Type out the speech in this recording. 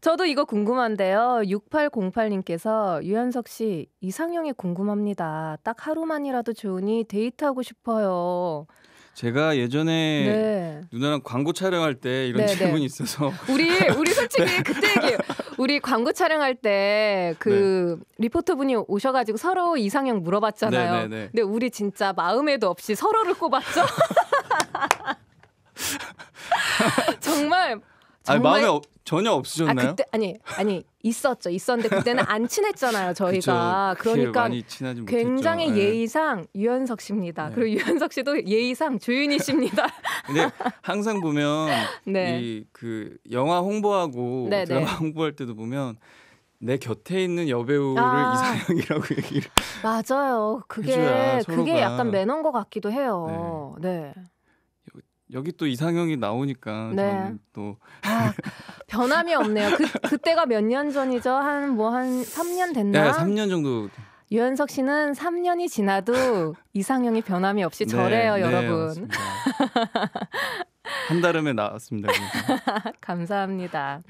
저도 이거 궁금한데요. 6808님께서 유현석 씨 이상형이 궁금합니다. 딱 하루만이라도 좋으니 데이트하고 싶어요. 제가 예전에 네. 누나랑 광고 촬영할 때 이런 네, 네. 질문이 네. 있어서 우리 우리 솔직히 네. 그때 얘기 우리 광고 촬영할 때그 네. 리포터 분이 오셔가지고 서로 이상형 물어봤잖아요. 근데 우리 진짜 마음에도 없이 서로를 꼽았죠. 아, 정말 아니, 마음에 어, 전혀 없으셨나요? 아, 그때 아니 아니 있었죠 있었는데 그때는 안 친했잖아요 저희가 그쵸, 그러니까 굉장히 네. 예의상 네. 유연석 씨입니다. 네. 그리고 유연석 씨도 예의상 조윤희 씨입니다. 근데 항상 보면 네. 이그 영화 홍보하고 네, 네, 드라마 홍보할 때도 보면 내 곁에 있는 여배우를 아~ 이상형이라고 얘기를 맞아요. 그게 그게 약간 매너인 것 같기도 해요. 네. 네. 여기 또 이상형이 나오니까 네. 또 아, 변함이 없네요. 그 그때가 몇 년 전이죠? 한 뭐한 뭐한 3년 됐나? 네, 3년 정도. 유현석 씨는 3년이 지나도 이상형이 변함이 없이 네, 저래요, 네, 여러분. 한달후에 나왔습니다. 감사합니다.